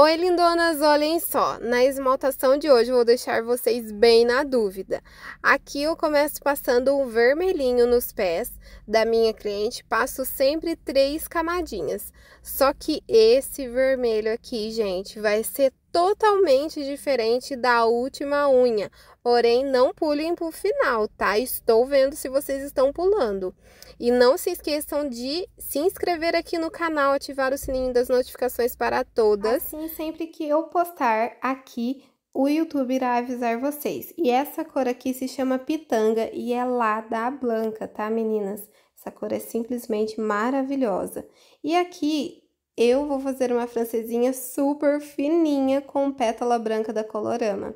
Oi lindonas, olhem só, na esmaltação de hoje vou deixar vocês bem na dúvida. Aqui eu começo passando o um vermelhinho nos pés da minha cliente, passo sempre três camadinhas. Só que esse vermelho aqui, gente, vai ser totalmente diferente da última unha. Porém, não pulem para o final, tá? Estou vendo se vocês estão pulando. E não se esqueçam de se inscrever aqui no canal, ativar o sininho das notificações para todas. Assim, sempre que eu postar aqui, o YouTube irá avisar vocês. E essa cor aqui se chama Pitanga e é lá da Blanca, tá, meninas? Essa cor é simplesmente maravilhosa. E aqui eu vou fazer uma francesinha super fininha com pétala branca da Colorama.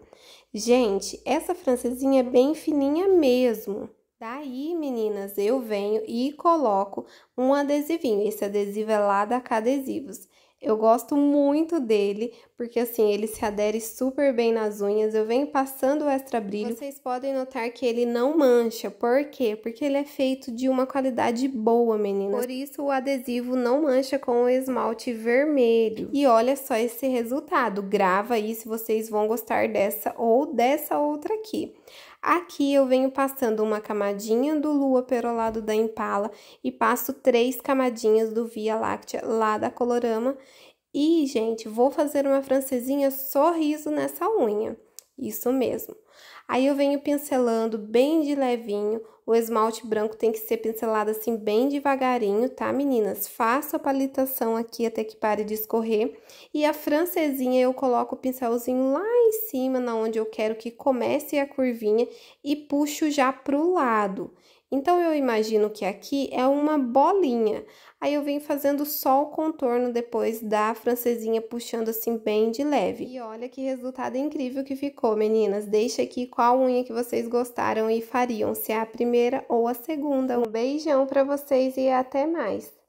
Gente, essa francesinha é bem fininha mesmo. Daí, meninas, eu venho e coloco um adesivinho. Esse adesivo é lá da Cadesivos. Eu gosto muito dele, porque assim, ele se adere super bem nas unhas. Eu venho passando o extra brilho. Vocês podem notar que ele não mancha. Por quê? Porque ele é feito de uma qualidade boa, meninas. Por isso, o adesivo não mancha com o esmalte vermelho. E olha só esse resultado. Grava aí se vocês vão gostar dessa ou dessa outra aqui. Aqui eu venho passando uma camadinha do Lua Perolado da Impala e passo três camadinhas do Via Láctea lá da Colorama e, gente, vou fazer uma francesinha sorriso nessa unha. Isso mesmo. Aí eu venho pincelando bem de levinho, o esmalte branco tem que ser pincelado assim bem devagarinho, tá, meninas? Faço a palitação aqui até que pare de escorrer. E a francesinha eu coloco o pincelzinho lá em cima, na onde eu quero que comece a curvinha e puxo já pro lado. Então, eu imagino que aqui é uma bolinha. Aí, eu venho fazendo só o contorno depois da francesinha, puxando assim bem de leve. E olha que resultado incrível que ficou, meninas. Deixa aqui qual qual unha que vocês gostaram e fariam, se é a primeira ou a segunda. Um beijão para vocês e até mais!